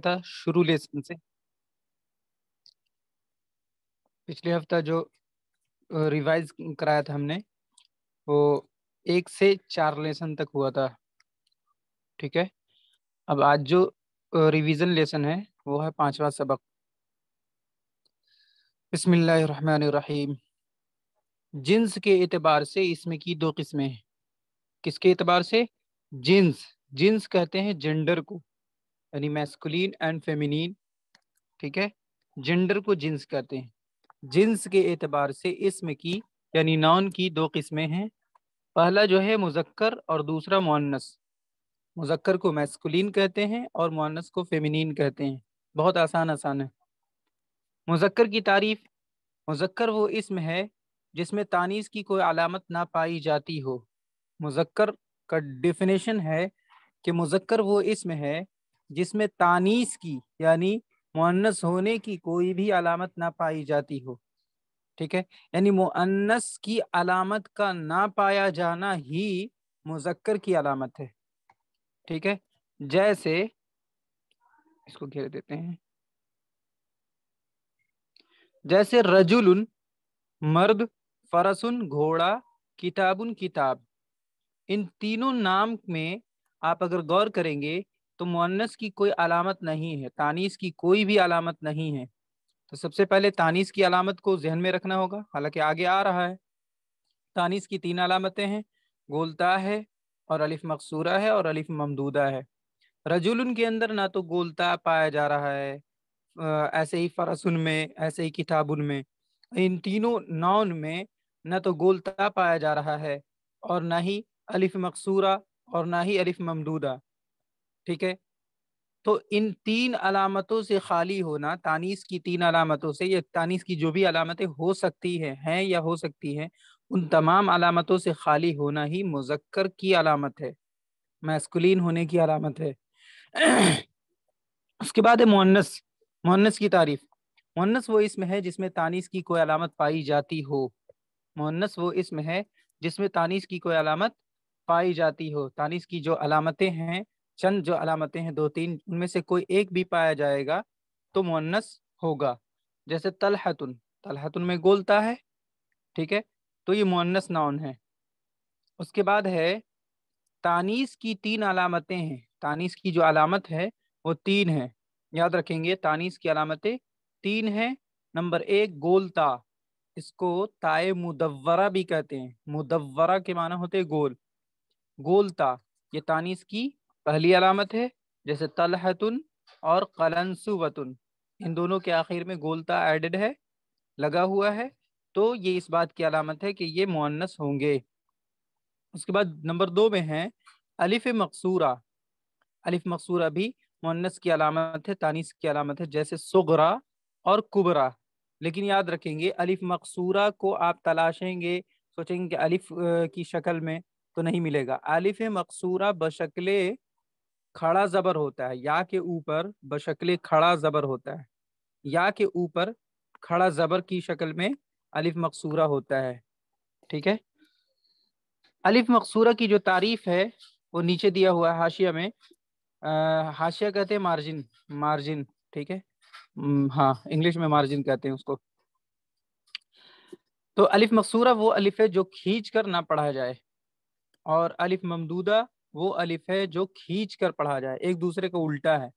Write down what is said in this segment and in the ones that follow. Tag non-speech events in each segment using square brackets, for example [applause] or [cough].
था शुरू लेसन से पिछले हफ्ता जो रिवाइज कराया था हमने वो एक से चार लेसन तक हुआ था ठीक है अब आज जो रिवीजन लेसन है वो है पांचवा सबक बिस्मिल्लाहिर्रहमानिर्रहीम जिन्स के एतबार से इसमें की दो किस्में हैं किसके एतबार से जिन्स जिन्स कहते हैं जेंडर को यानी मैस्कुलिन एंड फेमिनिन ठीक है जेंडर को जिन्स कहते हैं जिन्स के एतबार से इसम की यानी नॉन की दो किस्में हैं पहला जो है मुजक्कर और दूसरा मुनस मुजक्कर को मैस्कुलिन कहते हैं और मुनस को फेमिनिन कहते हैं बहुत आसान आसान है मुजक्कर की तारीफ मुजक्कर वो इसम है जिसमें तानीस की कोई अलामत ना पाई जाती हो मुजक्कर का डिफिनेशन है कि मुजक्कर वो इसम है जिसमें तानीस की यानी मुअन्नस होने की कोई भी अलामत ना पाई जाती हो ठीक है यानी मुअन्नस की अलामत का ना पाया जाना ही मुजक्कर की अलामत है ठीक है जैसे इसको घेर देते हैं जैसे रजुल मर्द फरसुन घोड़ा किताबुन किताब इन तीनों नाम में आप अगर गौर करेंगे तो मुन्नस की कोई अलामत नहीं है तानीस की कोई भी अलामत नहीं है तो सबसे पहले तानीस की अलामत को जहन में रखना होगा हालांकि आगे आ रहा है तानीस की तीन अलामतें हैं गोलता है और अलिफ मकसूरा है और अलिफ ममदूदा है रजुल के अंदर ना तो गोलता पाया जा रहा है ऐसे ही फरसुन में ऐसे ही किताबुन में इन तीनों नाउन में ना तो गोलता पाया जा रहा है और ना ही अलिफ मकसूरा और ना ही अलिफ ममदूदा ठीक है तो इन तीन अलामतों से खाली होना तानीस की तीन अलामतों से या तानीस की जो भी अलामतें हो सकती है हैं या हो सकती हैं उन तमाम अलामतों से खाली होना ही मुजक्कर की अलामत है मैस्कुलीन होने की अलामत है उसके बाद है मुन्नस मुन्नस की तारीफ मुन्नस वो इसमें है जिसमें तानीस की कोई अलामत पाई जाती हो मुन्नस वो इसमें है जिसमें तानीस की कोई अलामत पाई जाती हो तानीस की जो अलामतें हैं चंद जो अलामतें हैं दो तीन उनमें से कोई एक भी पाया जाएगा तो मुन्नस होगा जैसे तलहतुन तलहतुन में गोलता है ठीक है तो ये मुन्नस नाउन है उसके बाद है तानीस की तीन अलामतें हैं तानीस की जो अलामत है वो तीन है याद रखेंगे तानीस की अलामतें तीन है नंबर एक गोलता इसको ताए मुदवरा भी कहते हैं मुदवरा के माना होते गोल गोलता ये तानीस की पहली अलामत है जैसे तलहतुन और कलनसुवतुन इन दोनों के आखिर में गोलता एडेड है लगा हुआ है तो ये इस बात की अलामत है कि ये मुन्नस होंगे उसके बाद नंबर दो में है अलिफ मकसूरा अलिफ मकसूरा भी मुन्नस की अलामत है तानीस की अलामत है जैसे सुगरा और कुबरा लेकिन याद रखेंगे अलिफ मकसूरा को आप तलाशेंगे सोचेंगे कि अलिफ की शक्ल में तो नहीं मिलेगा अलिफ मकसूरा बशकले खड़ा जबर होता है या के ऊपर बशकल खड़ा जबर होता है या के ऊपर खड़ा जबर की शक्ल में अलिफ मकसूरा होता है ठीक है अलिफ मकसूरा की जो तारीफ है वो नीचे दिया हुआ है हाशिया में आ, हाशिया कहते हैं मार्जिन मार्जिन ठीक है हाँ इंग्लिश में मार्जिन कहते हैं उसको तो अलिफ मकसूरा वो अलिफ है जो खींच कर ना पढ़ा जाए और अलिफ ममदूदा वो अलिफ है जो खींच कर पढ़ा जाए एक दूसरे का उल्टा है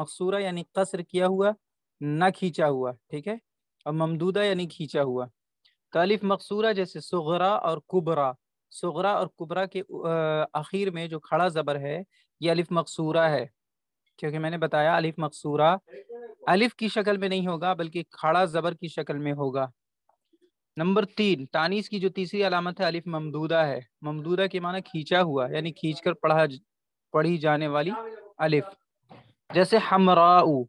मकसूरा यानी कसर किया हुआ ना खींचा हुआ ठीक है और ममदूदा यानी खींचा हुआ तो अलिफ मकसूरा जैसे सुगरा और कुबरा सुगरा और कुबरा के आखिर में जो खड़ा ज़बर है ये अलिफ मकसूरा है क्योंकि मैंने बताया अलिफ मकसूरा अलिफ की शक्ल में नहीं होगा बल्कि खड़ा ज़बर की शक्ल में होगा नंबर तीन तानिस की जो तीसरी अलामत है अलिफ ममदूदा है ममदूदा के माना खींचा हुआ यानी खींच कर पढ़ा पढ़ी जाने वाली अलिफ जैसे हमराऊ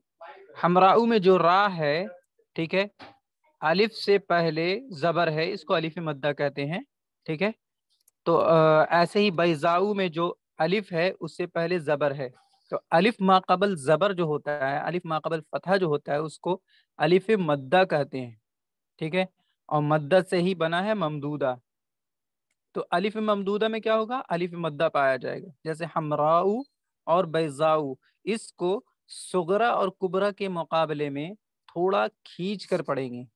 हमराऊ में जो रा है ठीक है अलिफ से पहले जबर है इसको अलिफ मद्दा कहते हैं ठीक है तो ऐसे ही बैजाऊ में जो अलिफ है उससे पहले जबर है तो अलिफ माकबल जबर जो होता है अलिफ माकबल फतह जो होता है उसको अलिफ मद्दा कहते हैं ठीक है और मद्दत से ही बना है ममदूदा तो अलिफ ममदूदा में क्या होगा अलिफ मद्दा पाया जाएगा जैसे हमराऊ और बैजाऊ इसको सुगरा और कुबरा के मुकाबले में थोड़ा खींच कर पढ़ेंगे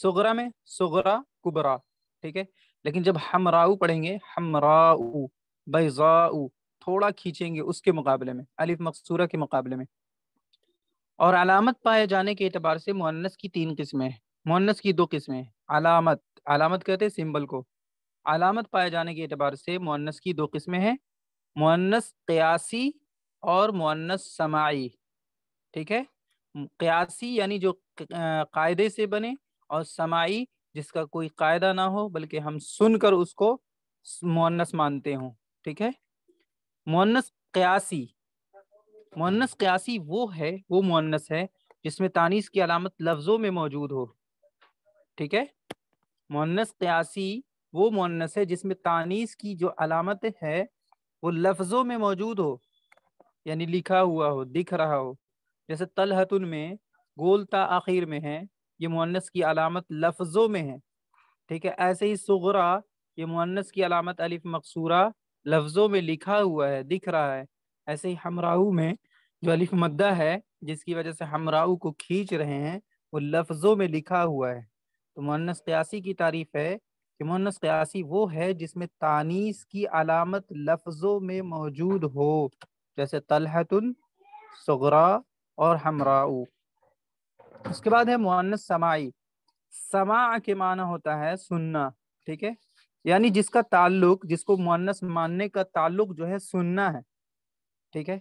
सुगरा में सुगरा कुबरा ठीक है लेकिन जब हमराऊ पढ़ेंगे हमराऊ बैजाऊ थोड़ा खींचेंगे उसके मुकाबले में अलिफ मकसूरा के मुकाबले में और अलामत पाए जाने के अतबार से मुन्नस की तीन किस्में हैं मोहनस की दो किस्में अलामत अलामत कहते हैं सिंबल को अलामत पाए जाने के अतबार से मुन्नस की दो किस्में हैं मुन्नस क्यासी और मुन्नस समाई ठीक है क्यासी यानी जो कायदे से बने और समाई जिसका कोई कायदा ना हो बल्कि हम सुनकर उसको मुनस मानते हों ठीक है मुन्नस क्यासी मुन्नस क्यासी वो है वो मुनस है जिसमें तानीस की अलामत लफ्ज़ों में मौजूद हो ठीक है मोनस क्यासी वो मोनस है जिसमें तानीस की जो अलामत है वो लफ्जों में मौजूद हो यानी लिखा हुआ हो दिख रहा हो जैसे तलहतुन में गोलता आखिर में है ये मोनस की अलामत लफ्ज़ों में है ठीक है ऐसे ही सगरा ये मुन्नस की अलामत अलिफ मकसूरा लफ्ज़ों में लिखा हुआ है दिख रहा है ऐसे ही हमराऊ में जो अलिफ मद्दा है जिसकी वजह से हमराहू को खींच रहे हैं वो लफ्ज़ों में लिखा हुआ है तो मुन्नस क्यासी की तारीफ है कि मुन्नस क्यासी वो है जिसमें तानीस की अलामत लफ्जों में मौजूद हो जैसे तलहतुन सगरा और हमराऊ उसके बाद है मुन्नस समाई समा के माना होता है सुनना ठीक है यानी जिसका ताल्लुक जिसको मुन्नस मानने का ताल्लुक जो है सुनना है ठीक है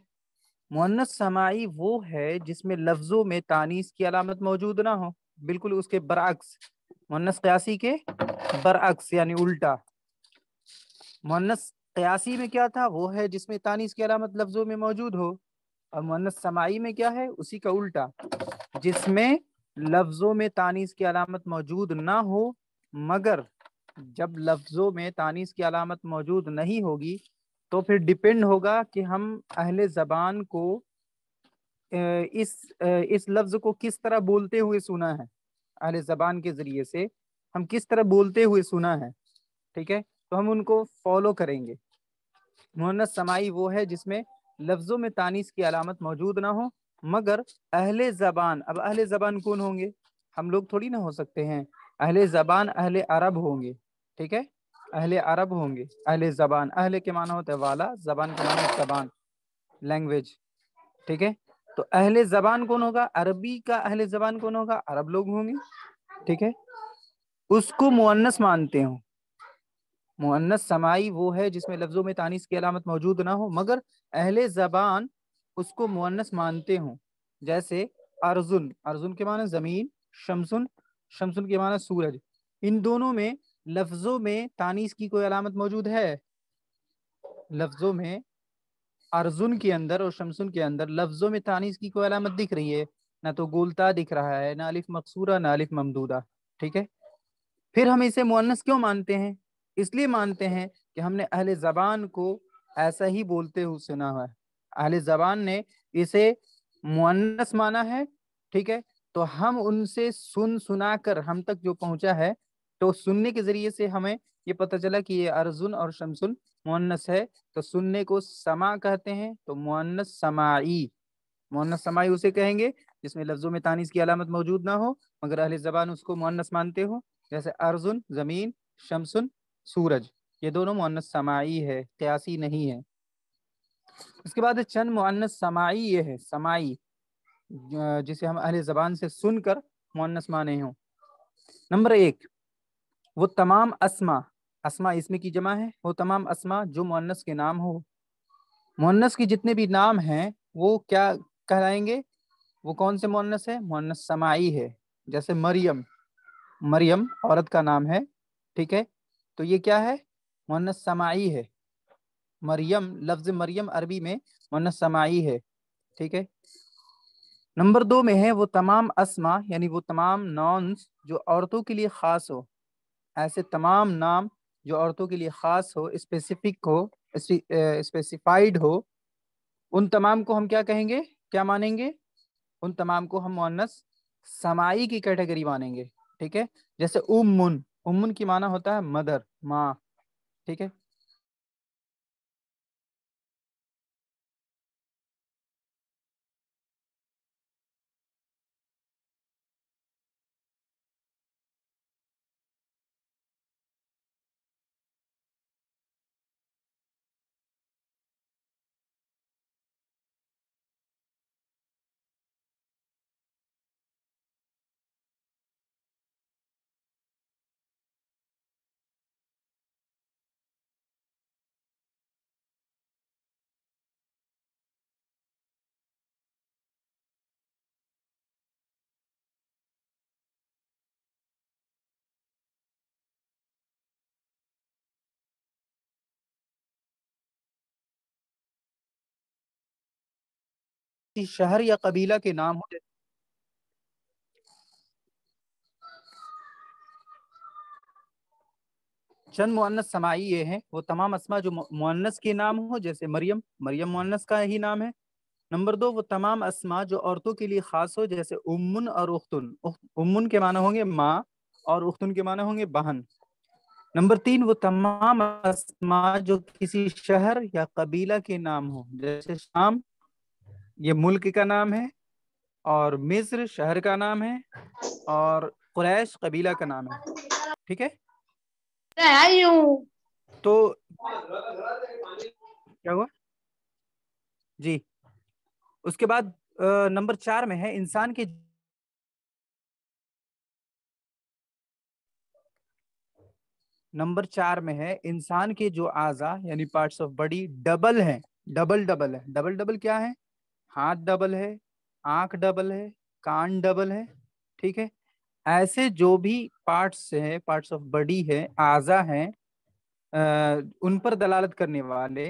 मुन्नस समाई वो है जिसमें लफ्जों में तानीस की अलामत मौजूद ना हो बिल्कुल उसके बरक्स मुन्नस कयासी के बरअक्स यानी उल्टा मुन्नस कयासी में क्या था वो है जिसमें तानीस के अलामत मतलब लफ्जों में मौजूद हो और मुन्नस समाई में क्या है उसी का उल्टा जिसमें लफ्जों में तानीस की अलामत मौजूद ना हो मगर जब लफ्जों में तानीस की अलामत मौजूद नहीं होगी तो फिर डिपेंड होगा कि हम अहले ज़बान को इस इस लफ्ज़ को किस तरह बोलते हुए सुना है अहल ज़बान के ज़रिए से हम किस तरह बोलते हुए सुना है ठीक है तो हम उनको फॉलो करेंगे मुहन्नत समाई वो है जिसमें लफ्ज़ों में तानीस की अलामत मौजूद ना हो मगर अहले ज़बान अब अहले ज़बान कौन होंगे हम लोग थोड़ी ना हो सकते हैं अहले ज़बान अहले अरब होंगे ठीक है अहले अरब होंगे अहले ज़बान अहले के माना होता है वाला ज़बान के माना जबान लैंग्वेज ठीक है तो अहले जबान कौन होगा अरबी का अहले जबान कौन होगा अरब लोग होंगे ठीक है उसको मुअन्नस मानते हो मुअन्नस समाई वो है जिसमें लफ्जों में तानीस की अलामत मौजूद ना हो मगर अहले जबान उसको मुअन्नस मानते हो जैसे अर्जुन अर्जुन के माना जमीन शमसुन शमसुन के माना सूरज इन दोनों में लफ्जों में तानीस की कोई अलामत मौजूद है लफ्जों में अर्जुन के अंदर और शमसुन के अंदर लफ्जों में तानीस की कोई अलामत दिख रही है ना तो गोलता दिख रहा है ना अलिफ मकसूरा ना अलिफ ममदूदा ठीक है फिर हम इसे मुअन्नस क्यों मानते हैं इसलिए मानते हैं कि हमने अहल ज़बान को ऐसा ही बोलते हुए सुना है अहल ज़बान ने इसे मुअन्नस माना है ठीक है तो हम उनसे सुन सुना कर हम तक जो पहुंचा है तो सुनने के जरिए से हमें ये पता चला कि ये अर्जुन और शमसुन मुन्नस है तो सुनने को समा कहते हैं तो मुन्नस समाई मुन्नस समाई उसे कहेंगे जिसमें लफ्जों में तानीस की अलामत मौजूद ना हो मगर अहल जबान उसको मुन्नस मानते हो जैसे अर्जुन जमीन शमसुन सूरज ये दोनों मुन्नस समाई है क्यासी नहीं है उसके बाद चंद मुन्नस समाई ये है समाई जिसे हम अहले जबान से सुनकर मुन्नस माने हों नंबर एक वो तमाम असमा असमा इसमें की जमा है वो तमाम असमा जो मुन्नस के नाम हो मुन्नस के जितने भी नाम हैं वो क्या कहलाएंगे वो कौन से मुन्नस है मुन्नस समाई है जैसे मरियम मरियम औरत का नाम है ठीक है तो ये क्या है मुन्नस समाई है मरियम लफ्ज मरियम अरबी में मुन्नस समाई है ठीक है नंबर दो में है वो तमाम असमा यानी वो तमाम नॉन्स जो औरतों के लिए खास हो ऐसे तमाम नाम जो औरतों के लिए ख़ास हो स्पेसिफिक हो स्पेसिफाइड हो उन तमाम को हम क्या कहेंगे क्या मानेंगे उन तमाम को हम मोनस समाई की कैटेगरी मानेंगे ठीक है जैसे उमुन उमुन की माना होता है मदर माँ ठीक है किसी शहर या कबीला के नाम हो चंद मुअन्नस समाई ये हैं वो तमाम असमा जो मुअन्नस के नाम हो जैसे मरियम मरियम मुअन्नस का ही नाम है नंबर दो वो तमाम असमा जो औरतों के लिए खास हो जैसे उम्मुन और उख्तुन उम्मुन के माना होंगे माँ और उख्तुन के माना होंगे बहन नंबर तीन वो तमाम असमा जो किसी शहर या कबीला के नाम हो जैसे शाम ये मुल्क का नाम है और मिस्र शहर का नाम है और कुरैश कबीला का नाम है ठीक है तो क्या हुआ जी उसके बाद नंबर चार में है इंसान के नंबर चार में है इंसान के जो आजा यानी पार्ट्स ऑफ बॉडी डबल हैं डबल डबल है डबल डबल क्या है हाथ डबल है आंख डबल है कान डबल है ठीक है ऐसे जो भी पार्ट्स है पार्ट्स ऑफ बॉडी है आजा है आ, उन पर दलालत करने वाले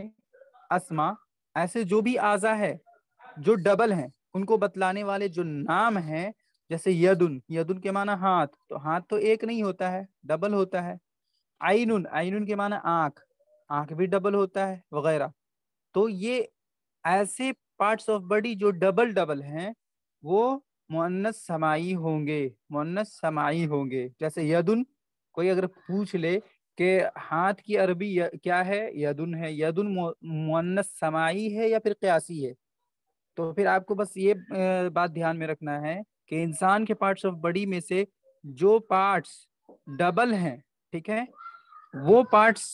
असमा ऐसे जो भी आजा है जो डबल है उनको बतलाने वाले जो नाम है जैसे यदुन यदुन के माना हाथ तो हाथ तो एक नहीं होता है डबल होता है आइनुन आइनुन के माना आंख आंख भी डबल होता है वगैरह तो ये ऐसे पार्ट्स ऑफ बॉडी जो डबल डबल हैं वो मुन्नस समाई होंगे मुन्नस समाई होंगे जैसे यदुन कोई अगर पूछ ले कि हाथ की अरबी क्या है यदुन है यदुन मुन्नस समाई है या फिर क्यासी है तो फिर आपको बस ये बात ध्यान में रखना है कि इंसान के पार्ट्स ऑफ बॉडी में से जो पार्ट्स डबल हैं ठीक है वो पार्ट्स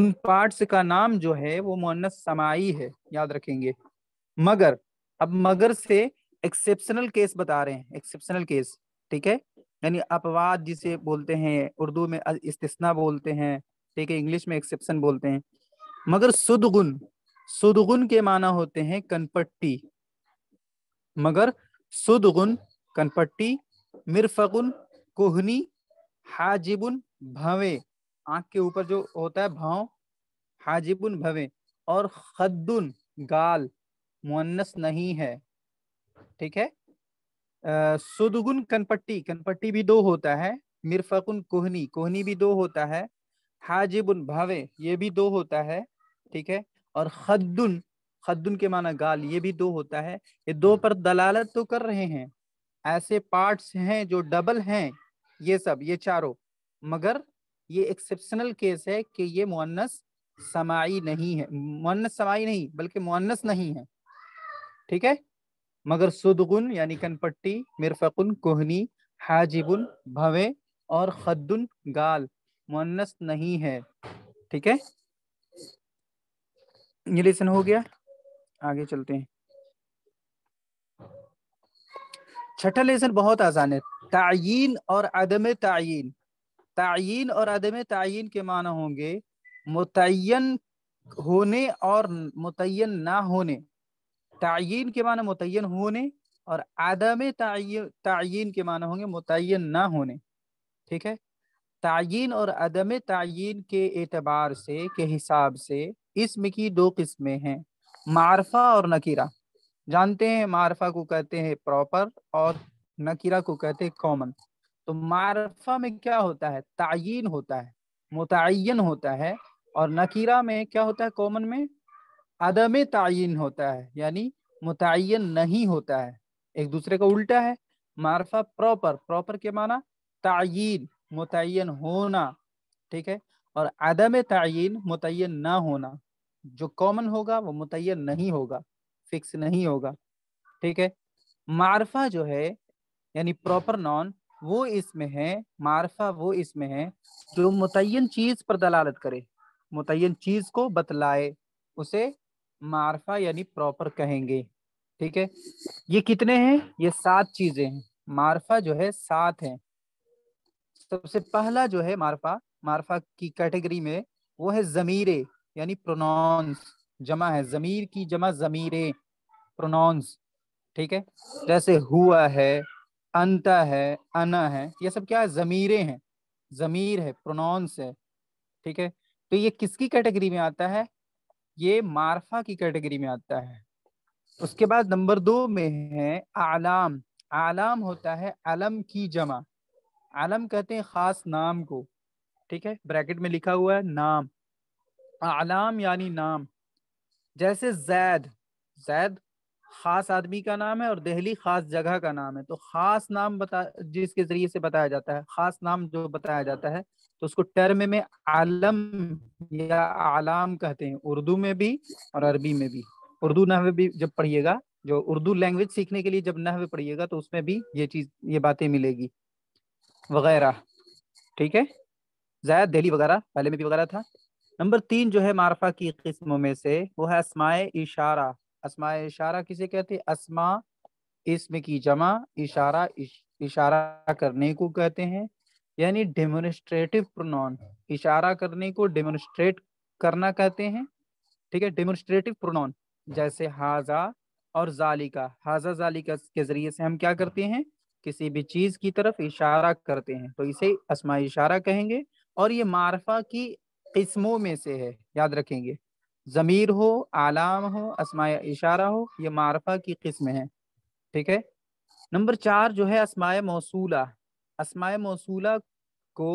उन पार्ट्स का नाम जो है वो मुन्नस समाई है याद रखेंगे मगर अब मगर से एक्सेप्शनल केस बता रहे हैं एक्सेप्शनल केस ठीक है यानी अपवाद जिसे बोलते हैं उर्दू में इस्तना बोलते हैं ठीक है इंग्लिश में एक्सेप्शन बोलते हैं मगर सुदगुन सुदगुन के माना होते हैं कनपट्टी मगर सुदगुन कनपट्टी मिरफगुन कोहनी हाजिबुन भवे आंख के ऊपर जो होता है भाव हाजिबुन भवे और खद्दुन गाल मुअन्नस नहीं है ठीक है सुदगुन कनपट्टी कनपट्टी भी दो होता है मिरफकुन कोहनी कोहनी भी दो होता है हाजिबुन भावे ये भी दो होता है ठीक है और खद्दुन खद्दुन के माना गाल ये भी दो होता है ये दो हम्म। पर दलालत तो कर रहे हैं ऐसे पार्ट्स हैं जो डबल हैं ये सब ये चारों मगर ये एक्सेप्शनल केस है कि ये मुन्नस समाई नहीं है मुन्नस समाई नहीं बल्कि मुन्नस नहीं है ठीक है मगर सुदगुन यानी कनपट्टी मिरफकुन कोहनी हाजिबुन भवे और खद्दुन गाल मुन्नस नहीं है ठीक है ये लेसन हो गया आगे चलते हैं छठा लेसन बहुत आसान है तयन और अदम तयन तयन और अदम तयन के माना होंगे मुतन होने और मुतन ना होने तयन के माना मुतन होने और आदम तयन के माना होंगे मुतन ना होने ठीक है तयन और अदम तयन के एतबार से के हिसाब से इसम की दो किस्में हैं मारफा और नकीरा जानते हैं मारफा को कहते हैं प्रॉपर और नकीरा को कहते हैं कॉमन तो मारफा में क्या होता है तयन होता है मुतन होता है और नकीरा में क्या होता है कॉमन में अदम तयन होता है यानी मुतन नहीं होता है एक दूसरे का उल्टा है मारफा प्रॉपर प्रॉपर के माना तयन मुतन होना ठीक है और अदम तयन मुतन ना होना जो कॉमन होगा वो मुतन नहीं होगा फिक्स नहीं होगा ठीक है मारफा जो है यानी प्रॉपर नॉन वो इसमें है मारफा वो इसमें है जो मुतन चीज पर दलालत करे मुतन चीज को बतलाए उसे मार्फा यानी प्रॉपर कहेंगे ठीक है ये कितने हैं ये सात चीजें हैं मारफा जो है सात है सबसे पहला जो है मारफा मारफा की कैटेगरी में वो है जमीरे यानी प्रोनाउंस जमा है जमीर की जमा जमीरे प्रोनाउंस ठीक है जैसे हुआ है अंता है अना है ये सब क्या है जमीरे हैं जमीर है प्रोनाउंस है ठीक है तो ये किसकी कैटेगरी में आता है ये मार्फा की कैटेगरी में आता है उसके बाद नंबर दो में है आलाम आलाम होता है अलम की जमा आलम कहते हैं खास नाम को ठीक है ब्रैकेट में लिखा हुआ है नाम आलाम यानी नाम जैसे जैद जैद खास आदमी का नाम है और दहली खास जगह का नाम है तो खास नाम बता जिसके जरिए से बताया जाता है खास नाम जो बताया जाता है तो उसको टर्म में आलम या आलाम कहते हैं उर्दू में भी और अरबी में भी उर्दू नहवे भी जब पढ़िएगा जो उर्दू लैंग्वेज सीखने के लिए जब नहवे पढ़िएगा तो उसमें भी ये चीज ये बातें मिलेगी वगैरह ठीक है जायद दहली वगैरह पहले में भी वगैरह था नंबर तीन जो है मारफा की किस्मों में से वो है असमाय इशारा असमाय इशारा किसे कहते हैं असमा इसम की जमा इशारा इश, इशारा करने को कहते हैं यानी डेमोनिस्ट्रेटिव प्रोनाउन इशारा करने को डेमोनिस्ट्रेट करना कहते हैं ठीक है डेमोनिस्ट्रेटिव प्रोनाउन जैसे हाजा और जालिका हाजा जालिका के जरिए से हम क्या करते हैं किसी भी चीज की तरफ इशारा करते हैं तो इसे असमा इशारा कहेंगे और ये मारफा की किस्मों में से है याद रखेंगे जमीर हो आलाम हो असमा इशारा हो ये मारफा की किस्म है ठीक है नंबर चार जो है असमाय मौसूला असमाय मौसूला को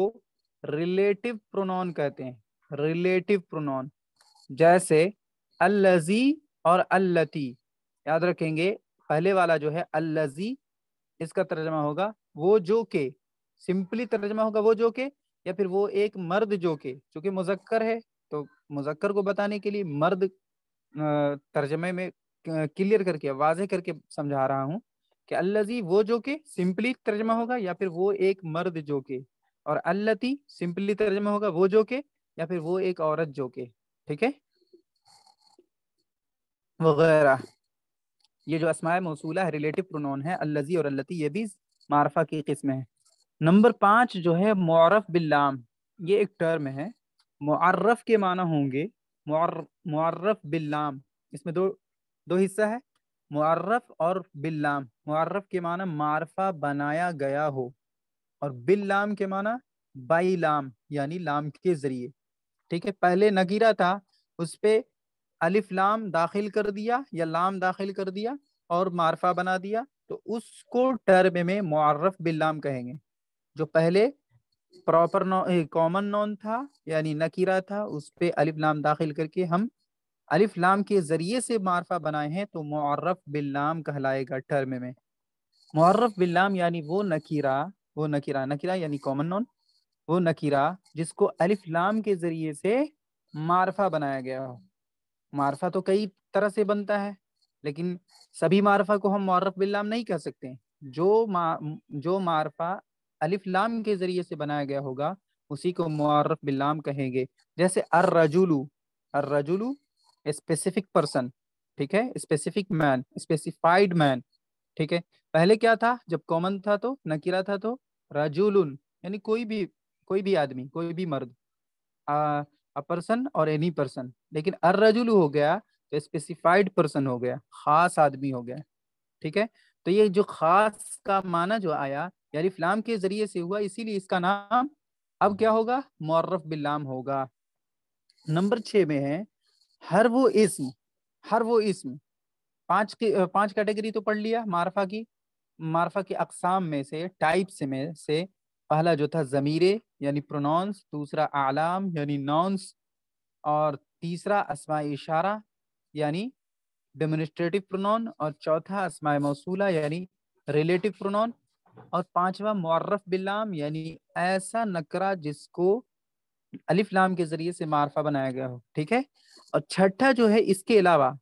रिलेटिव प्रोनाउन कहते हैं रिलेटिव प्रोनाउन जैसे अल्लजी और अल्लती याद रखेंगे पहले वाला जो है अल्लजी इसका तर्जमा होगा वो जो के सिंपली तर्जमा होगा वो जो के या फिर वो एक मर्द जो के चूंकि मुजक्कर है तो मुजक्कर को बताने के लिए मर्द तर्जमे में क्लियर करके वाजे करके समझा रहा हूँ कि अल्लाजी वो जो के सिंपली तर्जमा होगा या फिर वो एक मर्द जो के और अल्लती सिंपली तर्जमा होगा वो जो के या फिर वो एक औरत जो के ठीक है वगैरह ये जो असमाय मौसूला है रिलेटिव प्रोनाउन है अल्लजी और अल्लती ये भी मारफा की किस्म है नंबर पाँच जो है मौरफ बिल्लाम ये एक टर्म है मुआरफ के माना होंगे मुआरफ बिल्लाम इसमें दो दो हिस्सा है मुआरफ और बिल्लाम मुआरफ के माना मारफा बनाया गया हो और बिल्लाम के माना बाई लाम यानी लाम के जरिए ठीक है पहले नगीरा था उस पर अलिफ लाम दाखिल कर दिया या लाम दाखिल कर दिया और मारफा बना दिया तो उसको टर्म में मुआर्रफ बिल्लाम कहेंगे जो पहले प्रॉपर कॉमन नॉन था यानी नकीरा था उस पर अलिफ लाम दाखिल करके हम अलिफ लाम के ज़रिए से मारफा बनाए हैं तो मर्रफ़ बिल्लाम कहलाएगा टर्म में मर्रफ़ बिल्लाम यानी वो नकीरा वो नकीरा नकीरा यानी कॉमन नॉन वो नकीरा जिसको अलिफ लाम के ज़रिए से मारफा बनाया गया हो मारफा तो कई तरह से बनता है लेकिन सभी मारफा को हम मर्रफ़ बिल्लाम नहीं कह सकते जो मा जो मारफा अलिफ लाम के ज़रिए से बनाया गया होगा उसी को मर्रफ़ बिल्लाम कहेंगे जैसे अर्रजुलू अर्रजुलू स्पेसिफिक पर्सन ठीक है स्पेसिफिक मैन स्पेसिफाइड मैन ठीक है पहले क्या था जब कॉमन था तो नकीरा था तो रजुल यानी कोई भी कोई भी आदमी कोई भी मर्द a person or any person लेकिन अर्रजुल हो गया तो स्पेसिफाइड पर्सन हो गया खास आदमी हो गया ठीक है तो ये जो खास का माना जो आया यानी फ्लाम के जरिए से हुआ इसीलिए इसका नाम अब क्या होगा मोर्रफ बिल्लाम होगा नंबर छ में है हर वो इसम हर वो इसम पांच की पांच कैटेगरी तो पढ़ लिया मारफा की मारफा की अकसाम में से टाइप से में से पहला जो था ज़मीरे यानी प्रोनाउंस दूसरा आलाम यानी नाउंस और तीसरा असमा इशारा यानी डिमिनिस्ट्रेटिव प्रोनाउन और चौथा असमा मौसूला यानी रिलेटिव प्रोनाउन और पांचवा मर्रफ बिल्लाम यानी ऐसा नकरा जिसको अलिफ लाम के ज़रिए से मारफा बनाया गया हो ठीक है और छठा जो है इसके अलावा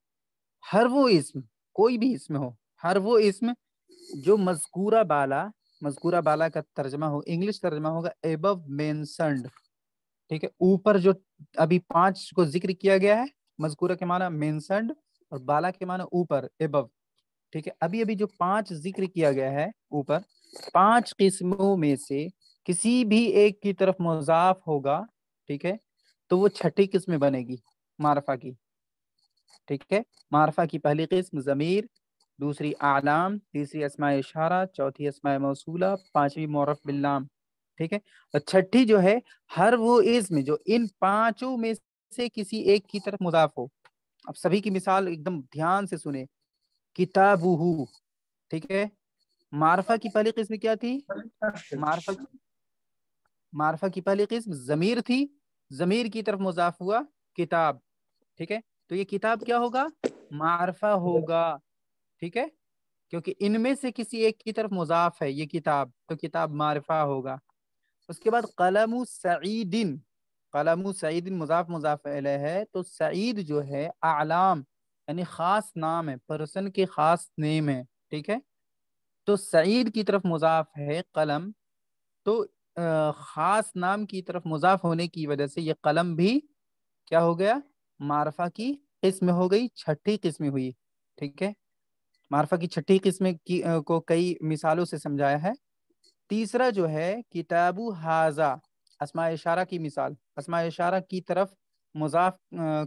हर वो इसम कोई भी इसम हो हर वो इसम जो मजकूरा बाला मजकूरा बाला का तर्जमा हो इंग्लिश तर्जमा होगा एबव मेंसन्ड ठीक है ऊपर जो अभी पांच को जिक्र किया गया है मजकूरा के माना मेंसन्ड और बाला के माना ऊपर एब ठीक है अभी अभी जो पांच जिक्र किया गया है ऊपर पांच किस्मों में से किसी भी एक की तरफ मजाफ होगा ठीक है तो वो छठी किस्म बनेगी मारफा की ठीक है मारफा की पहली किस्म ज़मीर दूसरी आलाम तीसरी असमा इशारा चौथी असमाय मौसूला पांचवी मौरफ बिल्लाम ठीक है और छठी जो है हर वो इज्म जो इन पांचों में से किसी एक की तरफ मुदाफ हो अब सभी की मिसाल एकदम ध्यान से सुने किताबू ठीक है मारफा की पहली किस्म क्या थी मारफा मारफा की पहली किस्म जमीर थी जमीर की तरफ मुजाफ हुआ किताब ठीक है तो ये किताब क्या होगा मारफा होगा ठीक है क्योंकि इनमें से किसी एक की तरफ मुजाफ है ये किताब तो किताब मारफा होगा उसके बाद कलम सईदिन कलम सईदिन मुजाफ मुजाफ है तो सईद जो है आलाम यानी ख़ास नाम है पर्सन के ख़ास नेम है ठीक है तो सईद की तरफ मुजाफ है कलम तो ख़ास नाम की तरफ मुजाफ होने की वजह से ये कलम भी क्या हो गया मारफा की किस्म हो गई छठी किस्म हुई ठीक है मारफा की छठी किस्म की को कई मिसालों से समझाया है तीसरा जो है किताबु हाजा असमा इशारा की मिसाल असमा इशारा की तरफ मुजाफ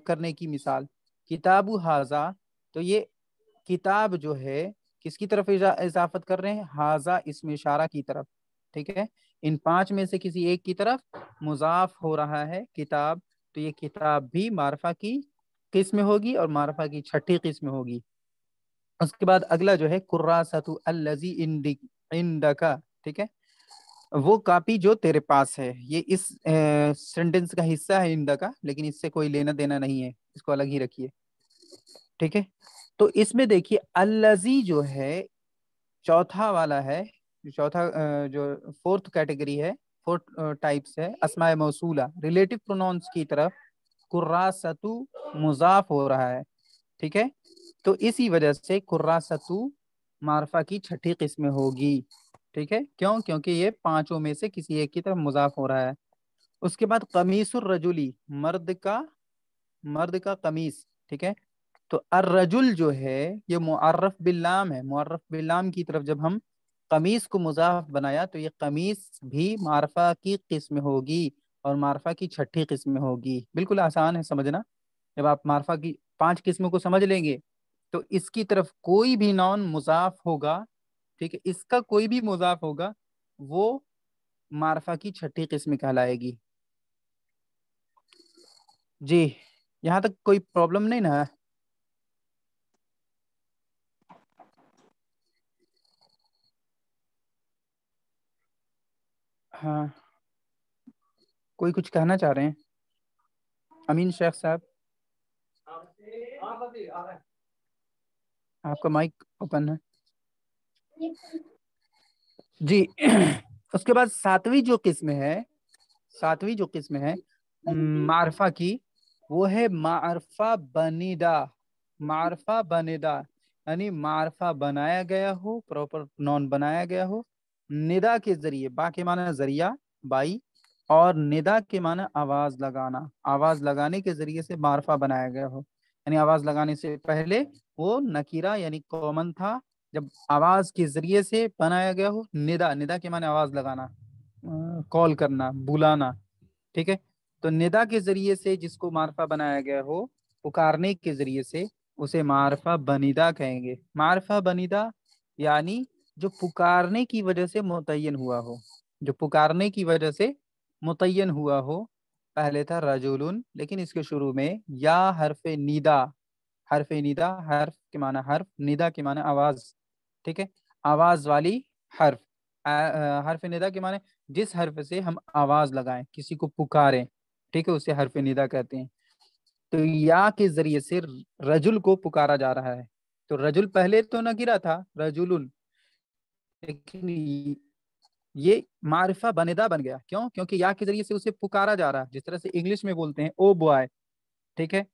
करने की मिसाल किताबु हाजा तो ये किताब जो है किसकी तरफ इजाफत कर रहे हैं हाजा इसम इशारा की तरफ ठीक है इन पांच में से किसी एक की तरफ मुजाफ हो रहा है किताब तो ये किताब भी मारफा की किस्म होगी और मारफा की छठी किस्म होगी उसके बाद अगला जो है कुर्रासतु अल्लजी इंडका ठीक है वो कापी जो तेरे पास है ये इस सेंटेंस का हिस्सा है इंदा का लेकिन इससे कोई लेना देना नहीं है इसको अलग ही रखिए ठीक है तो इसमें देखिए अल्लजी जो है चौथा वाला है चौथा जो फोर्थ कैटेगरी है फोर टाइप्स है असमाय मौसूला रिलेटिव प्रोनाउंस की तरफ कुर्रासतु मुजाफ हो रहा है ठीक है तो इसी वजह से कुर्रासतु मारफा की छठी किस्म होगी ठीक है क्यों क्योंकि ये पांचों में से किसी एक की तरफ मुजाफ हो रहा है उसके बाद कमीसुर रजुली मर्द का मर्द का कमीस ठीक है तो अर्रजुल जो है ये मुआरफ बिल्लाम है मुआरफ बिल्लाम की तरफ जब हम कमीज़ को मुजाफ बनाया तो ये कमीज़ भी मारफा की किस्म होगी और मारफा की छठी किस्म होगी बिल्कुल आसान है समझना जब आप मारफा की पांच किस्मों को समझ लेंगे तो इसकी तरफ कोई भी नॉन मुजाफ होगा ठीक है इसका कोई भी मुजाफ होगा वो मारफा की छठी किस्म कहलाएगी जी यहाँ तक कोई प्रॉब्लम नहीं ना हाँ कोई कुछ कहना चाह रहे हैं अमीन शेख साहब आपका माइक ओपन है जी उसके बाद सातवीं जो किस्म है सातवीं जो किस्म है मारफा की वो है मारफा बनीदा मारफा बनेदा यानी मारफा बनाया गया हो प्रॉपर नॉन बनाया गया हो निदा के जरिए बा के माना जरिया बाई और निदा के माना आवाज लगाना आवाज लगाने के जरिए से मारफा बनाया गया हो यानी आवाज लगाने से पहले वो नकीरा यानी कॉमन था जब आवाज के जरिए से बनाया गया हो निदा निदा के माने आवाज लगाना कॉल करना बुलाना ठीक है तो निदा के जरिए से जिसको मारफा बनाया गया हो पुकारने के जरिए से उसे मारफा बनिदा कहेंगे मारफा बनिदा यानी जो पुकारने की वजह से मुतयन हुआ हो जो पुकारने की वजह से मुतयन हुआ हो पहले था रजुल लेकिन इसके शुरू में या हरफ नीदा हरफ नीदा हर्फ के माना हर्फ निदा के माना आवाज ठीक है आवाज वाली हर्फ हरफ हर्फ निदा के माने जिस हर्फ से हम आवाज लगाएं किसी को पुकारें ठीक है उसे हर्फ निदा कहते हैं तो या के जरिए से रजुल को पुकारा जा रहा है तो रजुल पहले तो ना गिरा था रजुल लेकिन ये मारिफा बनेदा बन गया क्यों क्योंकि या के जरिए से उसे पुकारा जा रहा है जिस तरह से इंग्लिश में बोलते हैं ओ बॉय ठीक है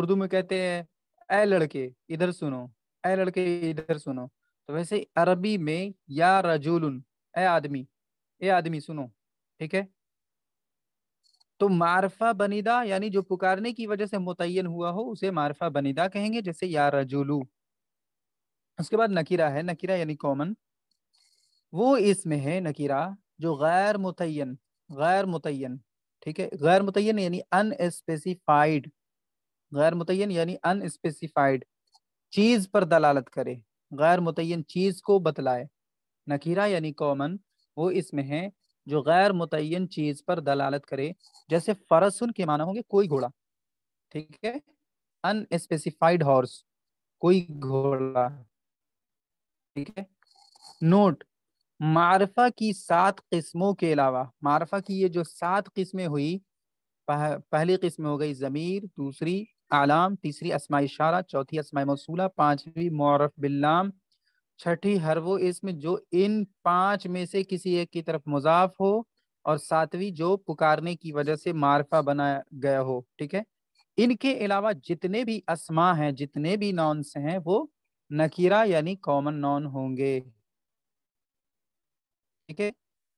उर्दू में कहते हैं ए लड़के इधर सुनो ए लड़के इधर सुनो तो वैसे अरबी में या रजुल ए आदमी ए आदमी सुनो ठीक है तो मारफा बनिदा यानी जो पुकारने की वजह से मुतयन हुआ हो उसे मारफा बनीदा कहेंगे जैसे या रजुलू उसके बाद नकीरा है नकीरा यानी कॉमन वो इसमें है नकीरा जो गैर मुतन गैर मुतन ठीक है गैर मुतन यानी अनस्पेसिफाइड गैर मुतन यानी अनस्पेसिफाइड चीज़ पर दलालत करे गैर मुतन चीज़ को बतलाए नकीरा यानी कॉमन वो इसमें है जो गैर मुतन चीज़ पर दलालत करे जैसे फरसुन के माना होंगे कोई घोड़ा ठीक है अनस्पेसिफाइड हॉर्स कोई घोड़ा ठीक है नोट मारफा की सात किस्मों के अलावा मारफा की ये जो सात किस्में हुई पह, पहली किस्म हो गई ज़मीर दूसरी आलाम तीसरी असमाय इशारा चौथी असमाय मौसूला पांचवी मौरफ बिल्लाम छठी हर वो इसम जो इन पांच में से किसी एक की तरफ मुजाफ हो और सातवीं जो पुकारने की वजह से मारफा बनाया गया हो ठीक है इनके अलावा जितने भी असमा हैं जितने भी नॉन्स हैं वो नकीरा यानी कॉमन नॉन होंगे ठीक है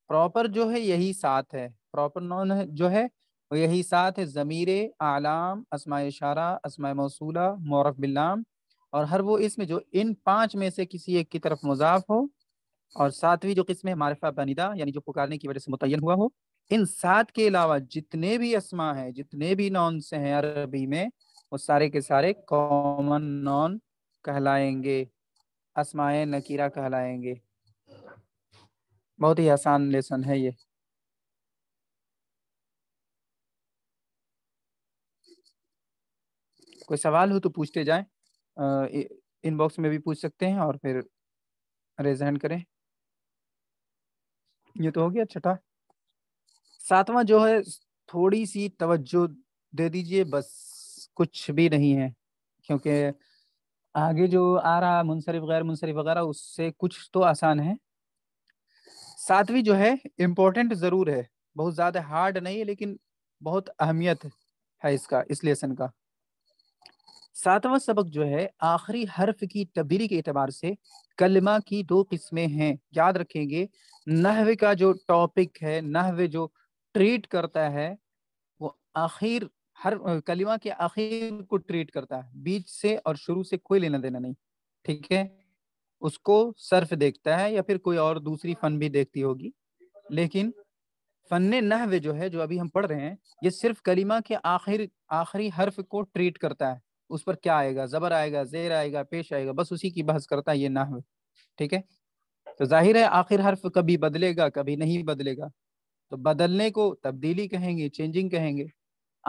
प्रॉपर जो है यही सात है प्रॉपर नॉन जो है वो यही सात है ज़मीर आलाम असमाय इशारा असमाय मौसूला मौरफ बिल्लाम और हर वो इसमें जो इन पांच में से किसी एक की तरफ मुजाफ हो और सातवीं जो किस्म है मारफा बनिदा यानी जो पुकारने की वजह से मुतयन हुआ हो इन सात के अलावा जितने भी असमा हैं जितने भी नॉन से हैं अरबी में वो सारे के सारे कॉमन नॉन कहलाएंगे असमाय नकीरा कहलाएंगे बहुत ही आसान लेसन है ये कोई सवाल हो तो पूछते जाएं इनबॉक्स में भी पूछ सकते हैं और फिर रेज हैंड करें ये तो हो गया छठा सातवां जो है थोड़ी सी तवज्जो दे दीजिए बस कुछ भी नहीं है क्योंकि आगे जो आ रहा मुनसरफ गैर मुनसरफ वगैरह उससे कुछ तो आसान है सातवीं जो है इम्पोर्टेंट जरूर है बहुत ज्यादा हार्ड नहीं है लेकिन बहुत अहमियत है इसका इस लेसन का सातवां सबक जो है आखिरी हर्फ की तब्दीली के अतबार से कलमा की दो किस्में हैं याद रखेंगे नहव का जो टॉपिक है नहव जो ट्रीट करता है वो आखिर हर कलिमा के आखिर को ट्रीट करता है बीच से और शुरू से कोई लेना देना नहीं ठीक है उसको सर्फ देखता है या फिर कोई और दूसरी फन भी देखती होगी लेकिन फन नहव जो है जो अभी हम पढ़ रहे हैं ये सिर्फ कलीमा के आखिर आखिरी हर्फ को ट्रीट करता है उस पर क्या आएगा जबर आएगा जेर आएगा पेश आएगा बस उसी की बहस करता है ये नहव ठीक है तो जाहिर है आखिर हर्फ कभी बदलेगा कभी नहीं बदलेगा तो बदलने को तब्दीली कहेंगे चेंजिंग कहेंगे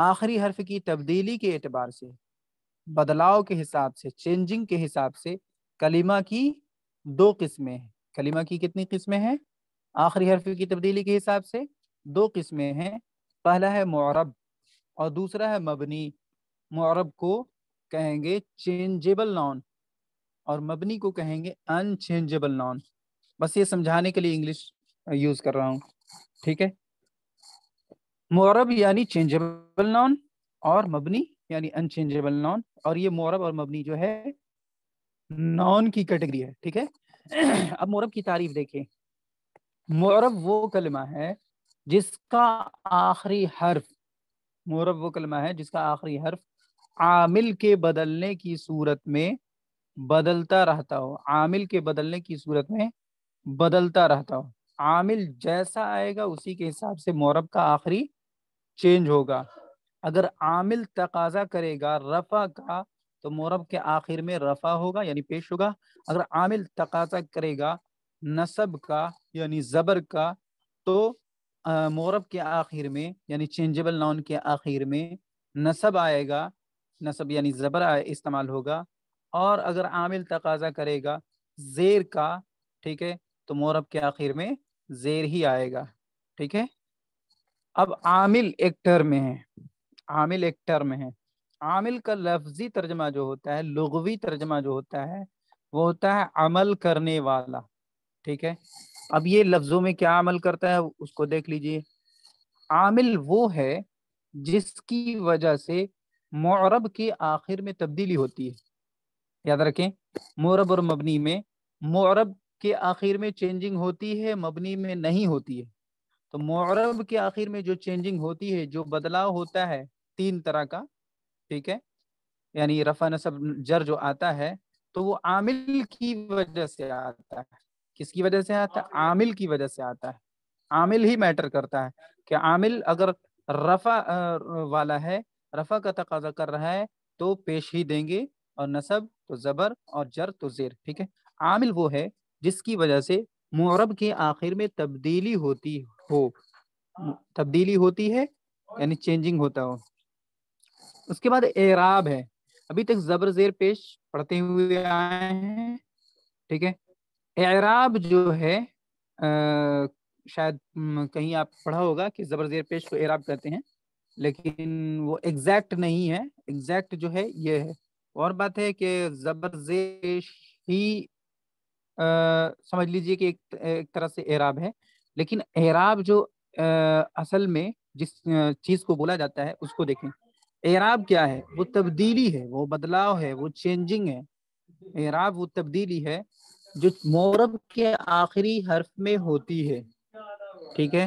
आखिरी हर्फ की तब्दीली के एतबार से बदलाव के हिसाब से चेंजिंग के हिसाब से कलीमा की दो किस्में हैं कलिमा की कितनी किस्में हैं आखिरी हरफ की तब्दीली के हिसाब से दो किस्में हैं पहला है मौरब और दूसरा है मबनी मौरब को कहेंगे चेंजेबल नॉन और मबनी को कहेंगे अनचेंजेबल नॉन बस ये समझाने के लिए इंग्लिश यूज कर रहा हूँ ठीक है मौरब यानी चेंजेबल नॉन और मबनी यानी अनचेंजेबल नॉन और ये मौरब और मबनी जो है नॉन की कैटेगरी है ठीक है [clears throat] अब मोरब की तारीफ देखिए मोरब वो कलमा है जिसका आखिरी हर्फ मोरब वो कलमा है जिसका आखिरी हर्फ आमिल के बदलने की सूरत में बदलता रहता हो आमिल के बदलने की सूरत में बदलता रहता हो आमिल जैसा आएगा उसी के हिसाब से मोरब का आखिरी चेंज होगा अगर आमिल तकाजा करेगा रफा का तो मोरब के आखिर में रफा होगा यानी पेश होगा अगर आमिल तकाजा करेगा नसब का यानी जबर का तो मोरब के आखिर में यानी चेंजेबल नाउन के आखिर में नसब आएगा नसब यानी जबर आए, इस्तेमाल होगा और अगर आमिल तकाजा करेगा जेर का ठीक है तो मोरब के आखिर में जेर ही आएगा ठीक है अब आमिल एक टर्म में है आमिल एक टर्म है आमिल का लफ्जी तर्जमा जो होता है लघवी तर्जमा जो होता है वो होता है अमल करने वाला ठीक है अब ये लफ्जों में क्या अमल करता है उसको देख लीजिए आमिल वो है जिसकी वजह से मौरब के आखिर में तब्दीली होती है याद रखें मौरब और मबनी में मौरब के आखिर में चेंजिंग होती है मबनी में नहीं होती है तो मौरब के आखिर में जो चेंजिंग होती है जो बदलाव होता है तीन तरह का ठीक है यानी रफा नसब जर जो आता है तो वो आमिल की वजह से आता है किसकी वजह से आता है आमिल की वजह से आता है आमिल ही मैटर करता है कि आमिल अगर रफा वाला है रफा का तकाजा कर रहा है तो पेश ही देंगे और नसब तो जबर और जर तो जेर ठीक है आमिल वो है जिसकी वजह से मुरब के आखिर में तब्दीली होती हो तब्दीली होती है यानी चेंजिंग होता हो उसके बाद एराब है अभी तक जबर जेर पेश पढ़ते हुए आए हैं ठीक है एराब जो है आ, शायद कहीं आप पढ़ा होगा कि जबर जेर पेश को एराब कहते हैं लेकिन वो एग्जैक्ट नहीं है एग्जैक्ट जो है ये है और बात है कि जबर जेश ही आ, समझ लीजिए कि एक, एक तरह से एराब है लेकिन एराब जो आ, असल में जिस चीज को बोला जाता है उसको देखें एराब क्या है वो तब्दीली है वो बदलाव है वो चेंजिंग है एराब वो तब्दीली है जो मोरब के आखिरी हर्फ में होती है ठीक है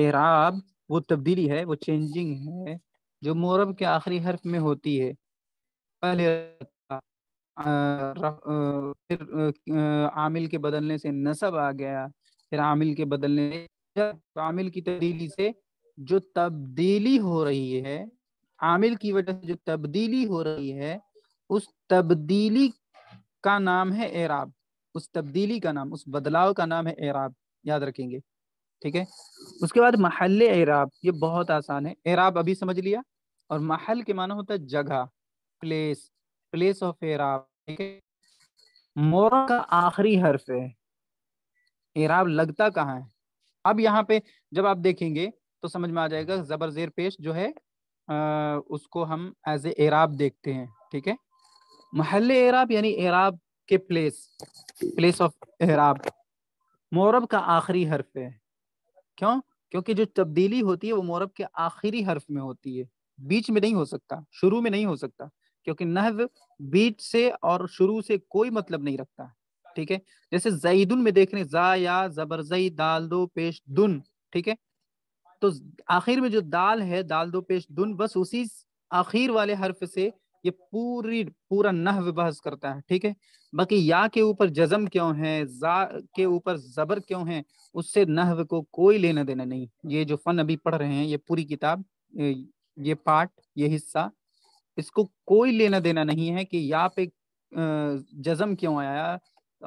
एराब वो तब्दीली है वो चेंजिंग है जो मोरब के आखिरी हर्फ में होती है पहले फिर आमिल के बदलने से नसब आ गया फिर आमिल के बदलने आमिल की तब्दीली से जो तब्दीली हो रही है आमिल की वजह से जो तब्दीली हो रही है उस तब्दीली का नाम है एराब उस तब्दीली का नाम उस बदलाव का नाम है एराब याद रखेंगे ठीक है उसके बाद महल एराब ये बहुत आसान है एराब अभी समझ लिया और महल के माना होता है जगह प्लेस प्लेस ऑफ एराब ठीक है मोरा का आखिरी हर्फ है एराब लगता कहाँ है अब यहाँ पे जब आप देखेंगे तो समझ में आ जाएगा जबर जेर पेश जो है उसको हम एज एराब देखते हैं ठीक है महल एराब यानी एराब के प्लेस प्लेस ऑफ एराब मोरब का आखिरी हर्फ है क्यों क्योंकि जो तब्दीली होती है वो मोरब के आखिरी हर्फ में होती है बीच में नहीं हो सकता शुरू में नहीं हो सकता क्योंकि नहव बीच से और शुरू से कोई मतलब नहीं रखता ठीक है जैसे जईदुन में देख रहे जा या जबरजई दाल दो पेश दुन ठीक है तो आखिर में जो दाल है दाल दो पेश दुन बस उसी आखिर वाले हर्फ से ये पूरी पूरा नहव बहस करता है ठीक है बाकी या के ऊपर जजम क्यों है जा के ऊपर जबर क्यों है उससे नहव को कोई लेना देना नहीं ये जो फन अभी पढ़ रहे हैं ये पूरी किताब ये पार्ट ये हिस्सा इसको कोई लेना देना नहीं है कि या पे जजम क्यों आया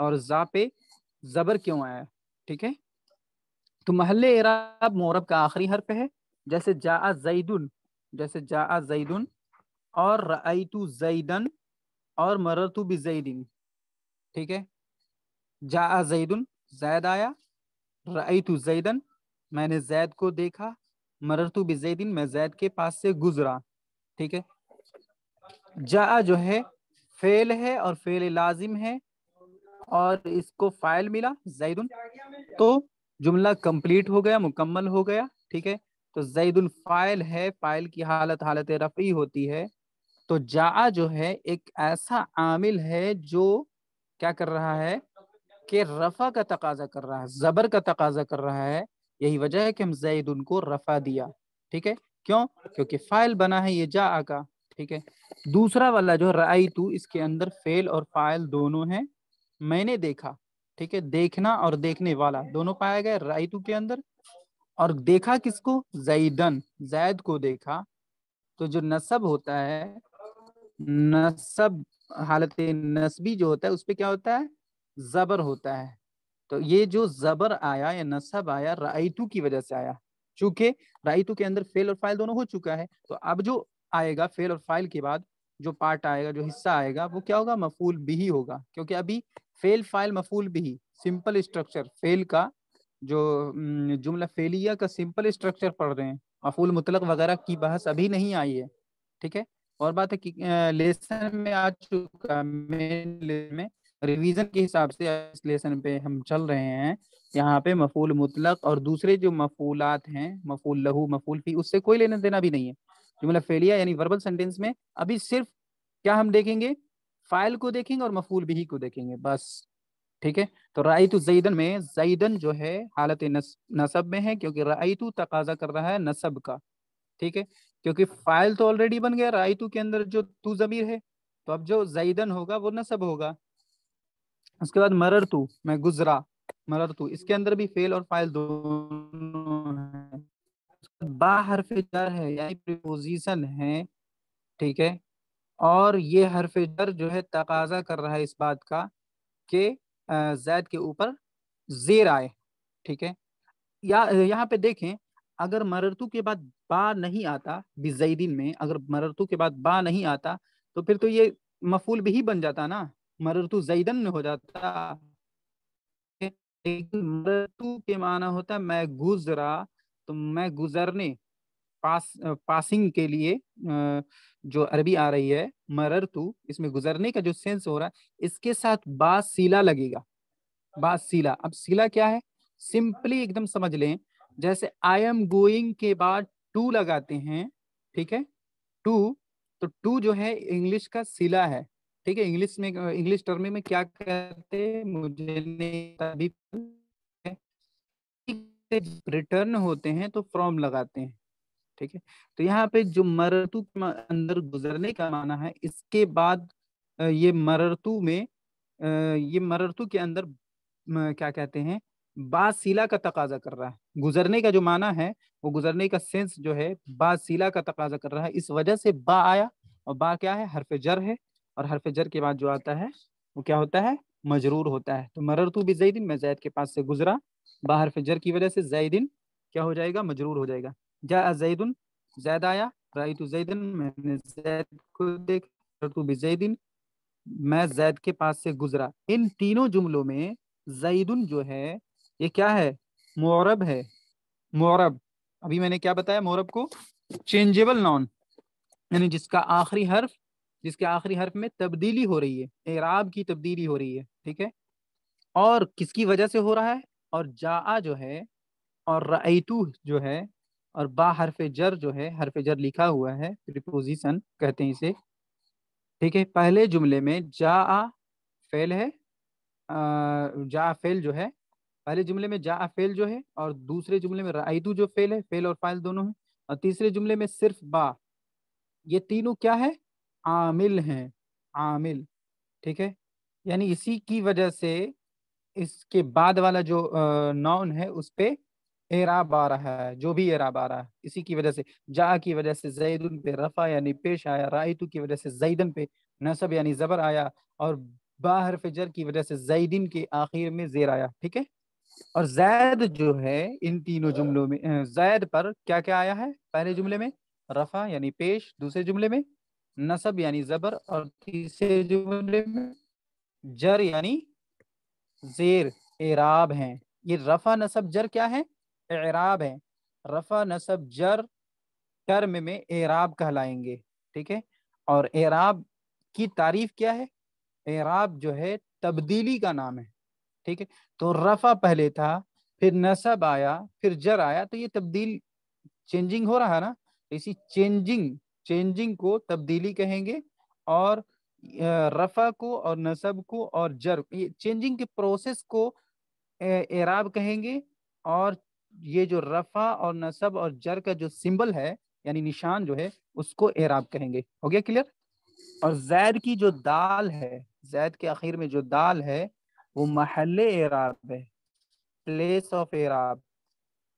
और जा पे जबर क्यों आया ठीक है तो महल इराब मोरब का आखिरी हर्फ है जैसे जा जईदुन जैसे जा जईदुन और रईतु जईदन और मरतु भी जईदिन ठीक है जा जईदुन जैद आया रईतु जईदन मैंने जैद को देखा मरतु भी जईदिन मैं जैद के पास से गुजरा ठीक है जा जो है फेल है और फेल लाजिम है और इसको फाइल मिला जैदुन तो जुमला कंप्लीट हो गया मुकम्मल हो गया ठीक है तो जैदुल फाइल है फाइल की हालत हालत रफी होती है तो जा जो है एक ऐसा आमिल है जो क्या कर रहा है कि रफा का तकाजा कर रहा है जबर का तकाजा कर रहा है यही वजह है कि हम जैद उनको रफा दिया ठीक है क्यों क्योंकि फाइल बना है ये जा का ठीक है दूसरा वाला जो राई तू इसके अंदर फेल और फाइल दोनों है मैंने देखा ठीक है देखना और देखने वाला दोनों पाया गया राइतु के अंदर और देखा किसको जईदन जैद को देखा तो जो नसब होता है नसब हालत नस्बी जो होता है उस पर क्या होता है जबर होता है तो ये जो जबर आया या नसब आया राइतु की वजह से आया चूंकि राइतु के अंदर फेल और फाइल दोनों हो चुका है तो अब जो आएगा फेल और फाइल के बाद जो पार्ट आएगा जो हिस्सा आएगा वो क्या होगा मफूल भी होगा क्योंकि अभी फेल फाइल मफूल भी सिंपल स्ट्रक्चर फेल का जो जुमला फेलिया का सिंपल स्ट्रक्चर पढ़ रहे हैं मफूल मुतलक वगैरह की बहस अभी नहीं आई है ठीक है और बात है कि लेसन में आ चुका मेन में रिवीजन के हिसाब से इस लेसन पे हम चल रहे हैं यहाँ पे मफूल मुतलक और दूसरे जो मफूलात हैं मफूल लहू मफूल फी उससे कोई लेना देना भी नहीं है जुमला फेलिया यानी वर्बल सेंटेंस में अभी सिर्फ क्या हम देखेंगे फाइल को देखेंगे और मफूल भी को देखेंगे बस ठीक है तो रायतु जईदन में जईदन जो है हालत नसब में है क्योंकि रायतु तकाजा कर रहा है नसब का ठीक है क्योंकि फाइल तो ऑलरेडी बन गया रायतु के अंदर जो तू जमीर है तो अब जो जईदन होगा वो नसब होगा उसके बाद मरर तू मैं गुजरा मरर तू इसके अंदर भी फेल और फाइल दोनों है बा है यानी प्रिपोजिशन है ठीक है और ये हरफ जर जो है तकाजा कर रहा है इस बात का कि जैद के ऊपर जेर आए ठीक है या यहाँ पे देखें अगर मरतु के बाद बा नहीं आता बिजैदीन में अगर मरतु के बाद बा नहीं आता तो फिर तो ये मफूल भी बन जाता ना मरतु जैदन में हो जाता लेकिन मरतु के माना होता है मैं गुजरा तो मैं गुजरने पास पासिंग के लिए जो अरबी आ रही है मरर तू इसमें गुजरने का जो सेंस हो रहा है इसके साथ बासीला लगेगा बासीला अब सीला क्या है सिंपली एकदम समझ लें जैसे आई एम गोइंग के बाद टू लगाते हैं ठीक है टू तो टू जो है इंग्लिश का सिला है ठीक है इंग्लिश में इंग्लिश टर्म में क्या कहते मुझे नहीं रिटर्न होते हैं तो फ्रॉम लगाते हैं ठीक है तो यहाँ पे जो मरतु के अंदर गुजरने का माना है इसके बाद ये मरतु में ये मरतु के अंदर क्या कहते हैं बासीला का तकाजा कर रहा है गुजरने का जो माना है वो गुजरने का सेंस जो है बासीला का तकाजा कर रहा है इस वजह से बा आया और बा क्या है हरफ जर है और हरफ जर के बाद जो आता है वो क्या होता है मजरूर होता है तो मररतु भी जैदिन मैं जैद के पास से गुजरा बा हरफ जर की वजह से जैदिन क्या हो जाएगा मजरूर हो जाएगा जा जैदन जैद आया तो जैदन मैंने जैद को देखा जैदिन मैं जैद के पास से गुजरा इन तीनों जुमलों में जैदन जो है ये क्या है मोरब है मोरब अभी मैंने क्या बताया मोरब को चेंजेबल नॉन यानी जिसका आखिरी हर्फ जिसके आखिरी हर्फ में तब्दीली हो रही है एराब की तब्दीली हो रही है ठीक है और किसकी वजह से हो रहा है और जा जो है और रईतु जो है और बा हरफ जर जो है हरफ जर लिखा हुआ है प्रिपोजिशन कहते हैं इसे ठीक है पहले जुमले में जा आ फेल है जा फेल जो है पहले जुमले में जा फेल जो है और दूसरे जुमले में रायदू जो फेल है फेल और फाइल दोनों है और तीसरे जुमले में सिर्फ बा ये तीनों क्या है आमिल हैं आमिल ठीक है यानी इसी की वजह से इसके बाद वाला जो नॉन है उस पर एराब आ रहा है जो भी एराब आ रहा है इसी की वजह से जा की वजह से जैदन पे रफा यानी पेश आया रायतु की वजह से जैदन पे नसब यानी जबर आया और बाहर फिजर की वजह से जैदिन के आखिर में जेर आया ठीक है और जैद जो है इन तीनों जुमलों में जैद पर क्या क्या आया है पहले जुमले में रफा यानी पेश दूसरे जुमले में नसब यानी जबर और तीसरे जुमले में जर यानी जेर एराब हैं ये रफा नसब जर क्या है एराब हैं रफा नसब जर टर्म में एराब कहलाएंगे ठीक है और एराब की तारीफ क्या है एराब जो है तब्दीली का नाम है ठीक है तो रफा पहले था फिर नसब आया फिर जर आया तो ये तब्दील चेंजिंग हो रहा ना इसी चेंजिंग चेंजिंग को तब्दीली कहेंगे और रफा को और नसब को और जर ये चेंजिंग के प्रोसेस को एराब कहेंगे और ये जो रफा और नसब और जर का जो सिंबल है यानी निशान जो है उसको एराब कहेंगे हो गया क्लियर और जैद की जो दाल है जैद के आखिर में जो दाल है वो महल एराब है प्लेस ऑफ एराब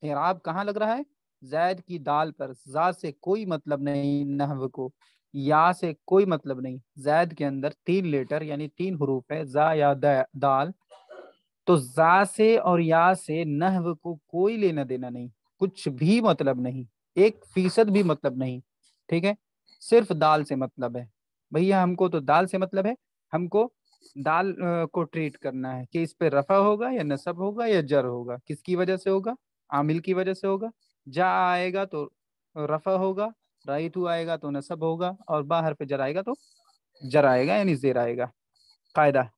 एराब कहाँ लग रहा है जैद की दाल पर जा से कोई मतलब नहीं नहव को या से कोई मतलब नहीं जैद के अंदर तीन लेटर यानी तीन हरूफ है जा या दाल तो जा से और या से नहव को कोई लेना देना नहीं कुछ भी मतलब नहीं एक फीसद भी मतलब नहीं ठीक है सिर्फ दाल से मतलब है भैया हमको तो दाल से मतलब है हमको दाल को ट्रीट करना है कि इस पे रफा होगा या नसब होगा या जर होगा किसकी वजह से होगा आमिल की वजह से होगा जा आएगा तो रफा होगा राइतु आएगा तो नसब होगा और बाहर पे जर आएगा तो जर आएगा यानी जेर आएगा कायदा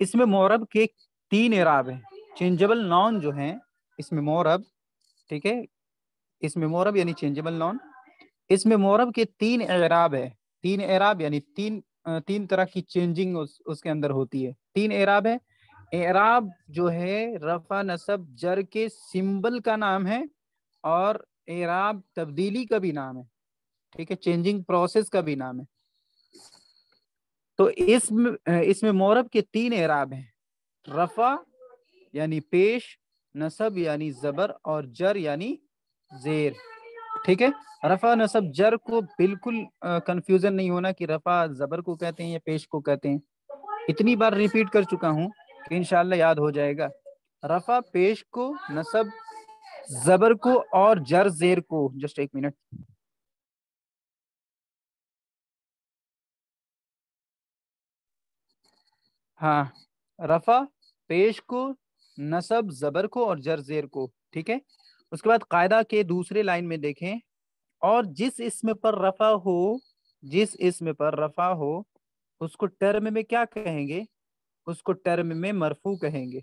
इसमें मोरब के तीन एराब हैं चेंजेबल नॉन जो हैं इसमें मोरब ठीक है इसमें मोरब यानी चेंजेबल नॉन इसमें मोरब के तीन एराब है तीन एराब यानी तीन तीन तरह की चेंजिंग उस, उसके अंदर होती है तीन एराब है एराब जो है रफा नसब जर के सिंबल का नाम है और एराब तब्दीली का भी नाम है ठीक है चेंजिंग प्रोसेस का भी नाम है तो इसमें इसमें मौरब के तीन एराब हैं रफा यानी पेश नसब यानी जबर और जर यानी जेर ठीक है रफा नसब जर को बिल्कुल कंफ्यूजन नहीं होना कि रफा जबर को कहते हैं या पेश को कहते हैं इतनी बार रिपीट कर चुका हूं कि इनशाला याद हो जाएगा रफा पेश को नसब जबर को और जर जेर को जस्ट एक मिनट हाँ रफा पेश को नसब जबर को और जर जेर को ठीक है उसके बाद कायदा के दूसरे लाइन में देखें और जिस इसम पर रफा हो जिस इसम पर रफा हो उसको टर्म में क्या कहेंगे उसको टर्म में मरफू कहेंगे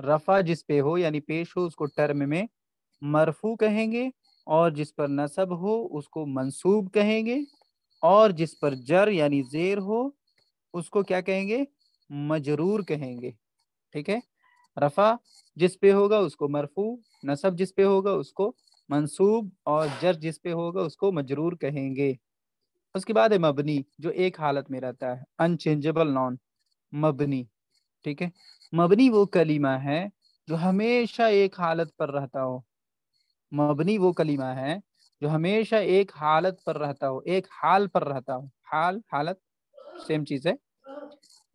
रफा जिस पे हो यानी पेश हो उसको टर्म में मरफू कहेंगे और जिस पर नसब हो उसको मंसूब कहेंगे और जिस पर जर यानी जेर हो उसको क्या कहेंगे मजरूर कहेंगे ठीक है रफा जिस पे होगा उसको मरफू नसब जिस पे होगा उसको मंसूब और जर जिस पे होगा उसको मजरूर कहेंगे उसके बाद है मबनी जो एक हालत में रहता है अनचेंजेबल नॉन मबनी ठीक है मबनी वो कलीमा है जो हमेशा एक हालत पर रहता हो मबनी वो कलीमा है जो हमेशा एक हालत पर रहता हो एक हाल पर रहता हो हाल हालत सेम चीज है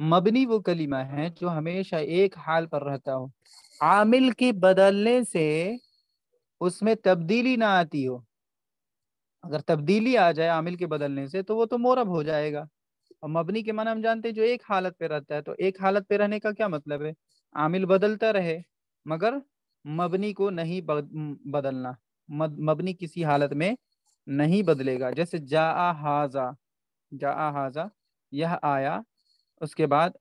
मबनी वो कलीमा है जो हमेशा एक हाल पर रहता हो आमिल के बदलने से उसमें तब्दीली ना आती हो अगर तब्दीली आ जाए आमिल के बदलने से तो वो तो मोरब हो जाएगा और मबनी के माना हम जानते हैं जो एक हालत पे रहता है तो एक हालत पे रहने का क्या मतलब है आमिल बदलता रहे मगर मबनी को नहीं बदलना मबनी किसी हालत में नहीं बदलेगा जैसे जा हाजा जा हाजा यह आया उसके बाद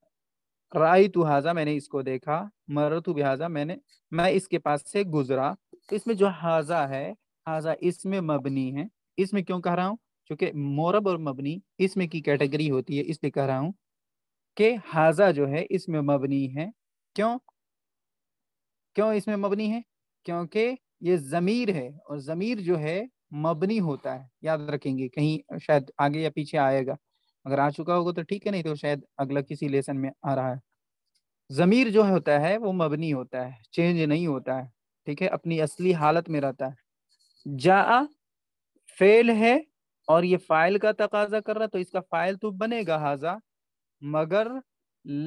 राई तो हाजा मैंने इसको देखा मर तु बिहाजा मैंने मैं इसके पास से गुजरा तो इसमें जो हाजा है हाजा इसमें मबनी है इसमें क्यों कह रहा हूँ क्योंकि मोरब और मबनी इसमें की कैटेगरी होती है इसलिए कह रहा हूँ कि हाजा जो है इसमें मबनी है क्यों क्यों इसमें मबनी है क्योंकि ये ज़मीर है और ज़मीर जो है मबनी होता है याद रखेंगे कहीं शायद आगे या पीछे आएगा अगर आ चुका होगा तो ठीक है नहीं तो शायद अगला किसी लेसन में आ रहा है ज़मीर जो होता है वो मबनी होता है चेंज नहीं होता है ठीक है अपनी असली हालत में रहता है जा फेल है और ये फाइल का तकाजा कर रहा तो इसका फाइल तो बनेगा हाजा मगर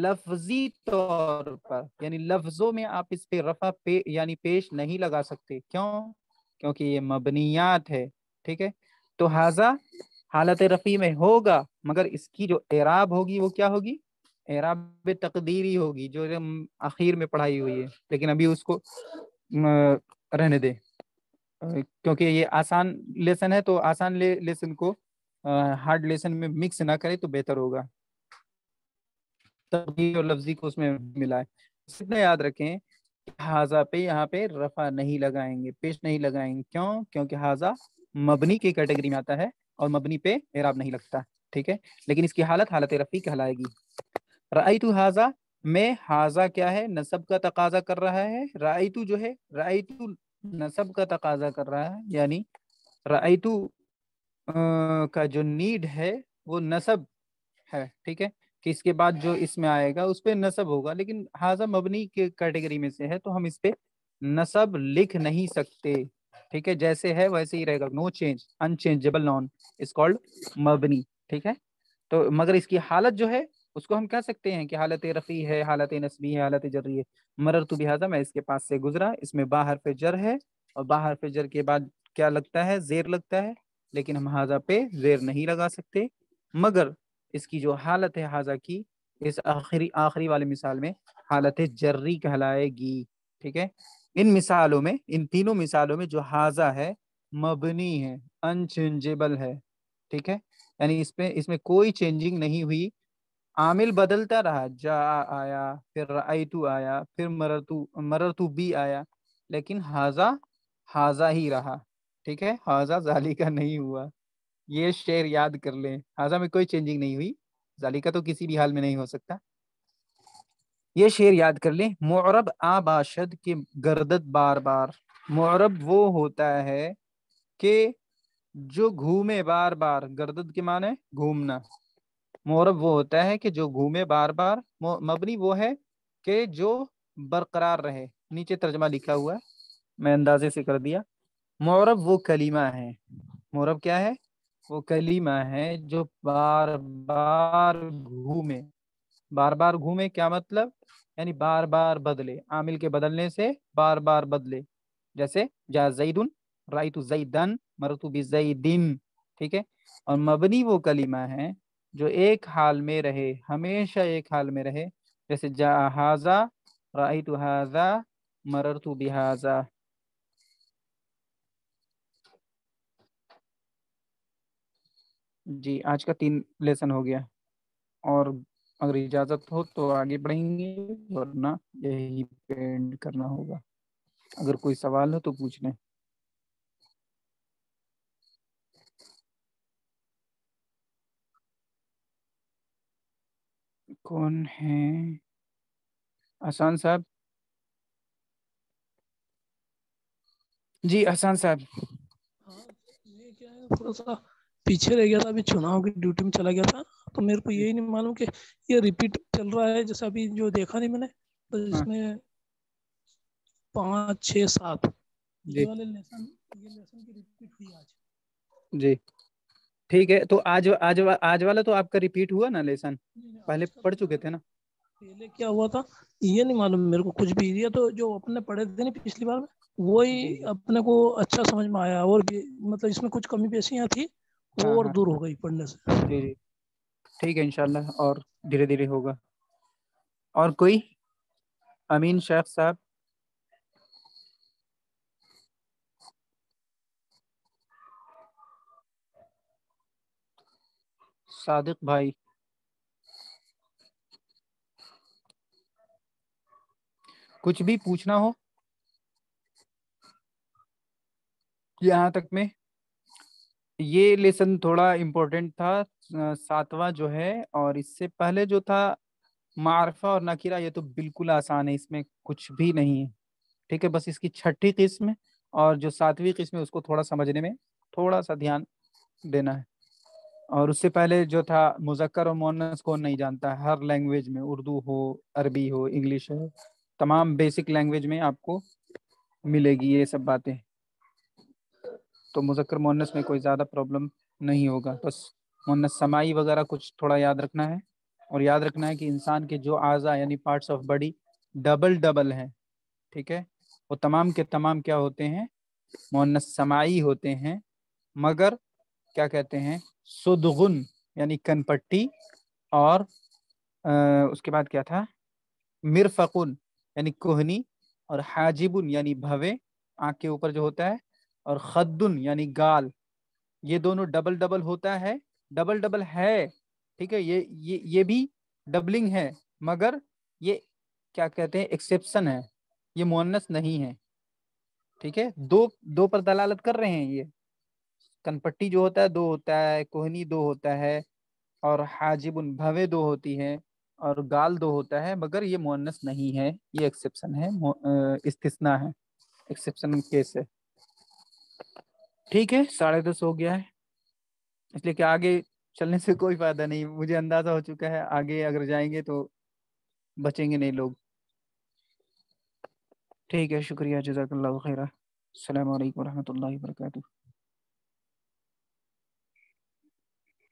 लफजी तौर पर यानी लफ्जों में आप इस पे रफा पे यानी पेश नहीं लगा सकते क्यों क्योंकि ये मबनियात है ठीक है तो हाजा हालत रफ़ी में होगा मगर इसकी जो एराब होगी वो क्या होगी एराब तकदीरी होगी जो आखिर में पढ़ाई हुई है लेकिन अभी उसको रहने दे क्योंकि ये आसान लेसन है तो आसान ले, लेसन को हार्ड लेसन में मिक्स ना करें तो बेहतर होगा तकदीर और लफ्जी को उसमें मिलाए इतना याद रखें हाजा पे यहाँ पे रफा नहीं लगाएंगे पेश नहीं लगाएंगे क्यों क्योंकि हाजा मबनी की कैटेगरी में आता है और मबनी पे एराब नहीं लगता ठीक है लेकिन इसकी हालत हालत रफ़ी कहलाएगी राई तो हाजा में हाजा क्या है नसब का तकाजा कर रहा है राई तो जो है राई तो नसब का तकाजा कर रहा है यानी राई तो का जो नीड है वो नसब है ठीक है कि इसके बाद जो इसमें आएगा उस पर नसब होगा लेकिन हाजा मबनी के कैटेगरी में से है तो हम इस पे नसब लिख नहीं सकते ठीक है जैसे है वैसे ही रहेगा no change unchangeable noun is called मबनी ठीक है तो मगर इसकी हालत जो है उसको हम कह सकते हैं कि हालत रफ़ी है हालत नस्बी है हालत जर्री है मरर तो बिहाजा मैं इसके पास से गुजरा इसमें बाहर पे जर है और बाहर पे जर के बाद क्या लगता है जेर लगता है लेकिन हम हाजा पे जेर नहीं लगा सकते मगर इसकी जो हालत है हाजा की इस आखिरी आखिरी वाले मिसाल में हालत जर्री कहलाएगी ठीक है इन मिसालों में इन तीनों मिसालों में जो हाजा है मबनी है अनचेंजेबल है ठीक है यानी इसमें इसमें कोई चेंजिंग नहीं हुई आमिल बदलता रहा जा आया फिर आयतु आया फिर मरतू मरतू बी आया लेकिन हाजा हाजा ही रहा ठीक है हाजा जाली का नहीं हुआ ये शेर याद कर लें हाजा में कोई चेंजिंग नहीं हुई जाली का तो किसी भी हाल में नहीं हो सकता ये शेर याद कर लें मोरब आबाशद के गर्दत बार बार मोरब वो होता है कि जो घूमे बार बार गर्दत के माने घूमना मोरब वो होता है कि जो घूमे बार बार मबनी वो है कि जो बरकरार रहे नीचे तर्जमा लिखा हुआ है मैं अंदाजे से कर दिया मौरब वो कलीमा है मौरब क्या है वो कलीमा है जो बार बार घूमे बार बार घूमे क्या मतलब यानी बार बार बदले आमिल के बदलने से बार बार बदले जैसे जा जईदन तो जईदन मरतु बिजईदिन ठीक है और मबनी वो कलीमा है जो एक हाल में रहे हमेशा एक हाल में रहे जैसे जा हाजा तो हाजा मररतु बिहाजा जी आज का तीन लेसन हो गया और अगर इजाजत हो तो आगे बढ़ेंगे वरना यही पेंड करना होगा अगर कोई सवाल हो तो पूछ लें कौन है आसान साहब जी आसान साहब हाँ, क्या है थोड़ा सा पीछे रह गया था अभी चुनाव की ड्यूटी में चला गया था तो मेरे को यही नहीं मालूम कि ये रिपीट चल रहा है जैसे अभी जो देखा नहीं मैंने तो इसमें हाँ। पाँच छ सात जी ठीक है तो आज आज आज वाला तो आपका रिपीट हुआ ना लेसन पहले पढ़ चुके थे ना पहले क्या हुआ था ये नहीं मालूम मेरे को कुछ भी ये तो जो अपने पढ़े थे ना पिछली बार में वही अपने को अच्छा समझ में आया और भी मतलब इसमें कुछ कमी पेशियाँ थी वो हाँ, और हाँ। दूर हो गई पढ़ने से जी जी ठीक है इनशाला और धीरे धीरे होगा और कोई अमीन शेख साहब सादिक भाई कुछ भी पूछना हो यहाँ तक में ये लेसन थोड़ा इम्पोर्टेंट था सातवां जो है और इससे पहले जो था मारफा और नकीरा ये तो बिल्कुल आसान है इसमें कुछ भी नहीं है ठीक है बस इसकी छठी किस्म और जो सातवीं किस्म है उसको थोड़ा समझने में थोड़ा सा ध्यान देना है और उससे पहले जो था मुजक्कर और मोनस कौन नहीं जानता हर लैंग्वेज में उर्दू हो अरबी हो इंग्लिश हो तमाम बेसिक लैंग्वेज में आपको मिलेगी ये सब बातें तो मुजक्र मोनस में कोई ज़्यादा प्रॉब्लम नहीं होगा बस मोनस समाई वगैरह कुछ थोड़ा याद रखना है और याद रखना है कि इंसान के जो आज़ा यानी parts of body double double हैं ठीक है वो तमाम के तमाम क्या होते हैं मोनस समाई होते हैं मगर क्या कहते हैं सुदगुन यानी कनपट्टी और आ, उसके बाद क्या था मिरफकुन यानी कोहनी और हाजिबुन यानी भवे आँख के ऊपर जो होता है और खद्दुन यानी गाल ये दोनों डबल डबल होता है डबल डबल है ठीक है ये ये ये भी डबलिंग है मगर ये क्या कहते हैं एक्सेप्शन है ये मोनस नहीं है ठीक है दो दो पर दलालत कर रहे हैं ये कनपट्टी जो होता है दो होता है कोहनी दो होता है और हाजिबुन भवे दो होती है और गाल दो होता है मगर ये मोनस नहीं है ये एक्सेप्शन है इस्तना है एक्सेप्शन केस है ठीक है साढ़े दस हो गया है इसलिए कि आगे चलने से कोई फायदा नहीं मुझे अंदाजा हो चुका है आगे अगर जाएंगे तो बचेंगे नहीं लोग ठीक है शुक्रिया जजाकल्ला खैर अल्लाम वरहमल वर्का